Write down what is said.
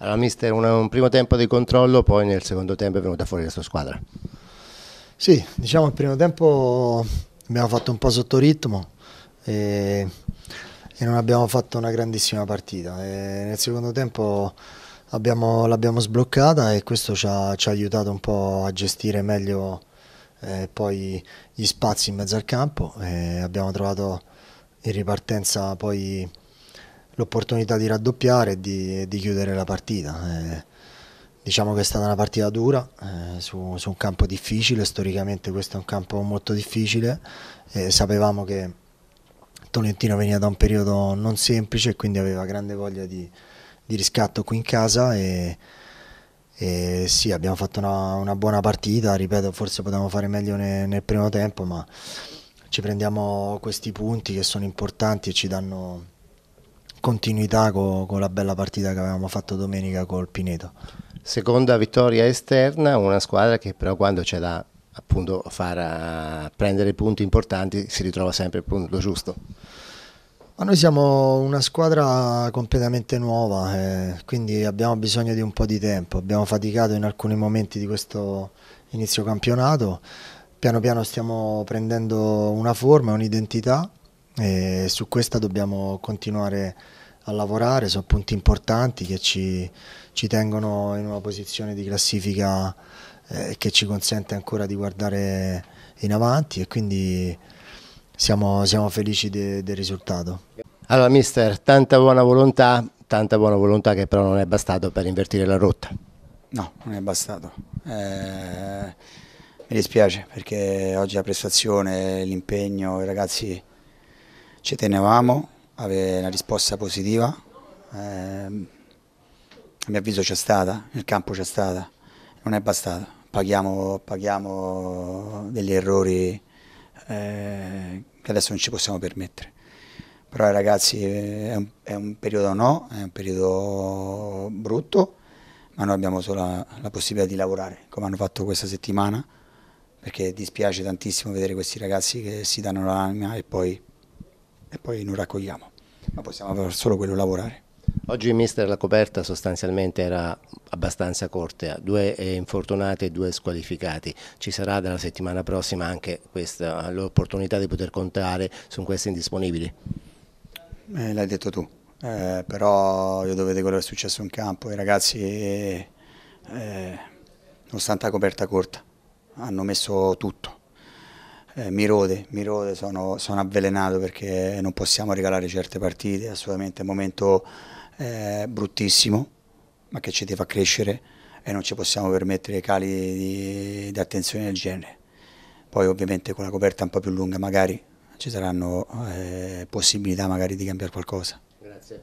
Allora, mister, un, un primo tempo di controllo, poi nel secondo tempo è venuta fuori la sua squadra. Sì, diciamo il primo tempo abbiamo fatto un po' sotto ritmo e, e non abbiamo fatto una grandissima partita. E nel secondo tempo l'abbiamo sbloccata e questo ci ha, ci ha, aiutato un po' a gestire meglio eh, poi gli spazi in mezzo al campo. E abbiamo trovato in ripartenza poi l'opportunità di raddoppiare e di, di chiudere la partita. Eh, diciamo che è stata una partita dura eh, su, su, un campo difficile, storicamente questo è un campo molto difficile, eh, sapevamo che Tolentino veniva da un periodo non semplice e quindi aveva grande voglia di, di riscatto qui in casa e, e sì abbiamo fatto una, una, buona partita, ripeto forse potevamo fare meglio ne, nel primo tempo ma ci prendiamo questi punti che sono importanti e ci danno continuità con, con la bella partita che avevamo fatto domenica col Pineto. Seconda vittoria esterna, una squadra che però quando c'è da appunto far eh, prendere punti importanti si ritrova sempre il punto giusto. Ma noi siamo una squadra completamente nuova, eh, quindi abbiamo bisogno di un po' di tempo, abbiamo faticato in alcuni momenti di questo inizio campionato, piano piano stiamo prendendo una forma, un'identità e su questa dobbiamo continuare a lavorare, sono punti importanti che ci, ci tengono in una posizione di classifica eh, che ci consente ancora di guardare in avanti e quindi siamo, siamo felici del risultato. Allora mister, tanta buona volontà, tanta buona volontà che però non è bastato per invertire la rotta. No, non è bastato. Eh, mi dispiace perché oggi la prestazione, l'impegno, i ragazzi ci tenevamo, avere una risposta positiva, eh, a mio avviso c'è stata, nel campo c'è stata, non è bastato, paghiamo, paghiamo degli errori eh, che adesso non ci possiamo permettere. Però ai ragazzi eh, è un, è un periodo no, è un periodo brutto, ma noi abbiamo solo la, la possibilità di lavorare, come hanno fatto questa settimana, perché dispiace tantissimo vedere questi ragazzi che si danno l'anima e poi e poi non raccogliamo, ma possiamo fare solo quello lavorare. Oggi mister la coperta sostanzialmente era abbastanza corta, due eh, infortunati e due squalificati, ci sarà dalla settimana prossima anche eh, l'opportunità di poter contare su questi indisponibili? Eh, L'hai detto tu, eh, però io vedere quello che è successo in campo, i ragazzi eh, nonostante la coperta corta hanno messo tutto, eh, Mirode, Mirode sono, sono, avvelenato perché non possiamo regalare certe partite, assolutamente è un momento eh, bruttissimo ma che ci deve far crescere e non ci possiamo permettere cali di, di attenzione del genere. Poi ovviamente con la coperta un po' più lunga magari ci saranno eh, possibilità magari di cambiare qualcosa. Grazie.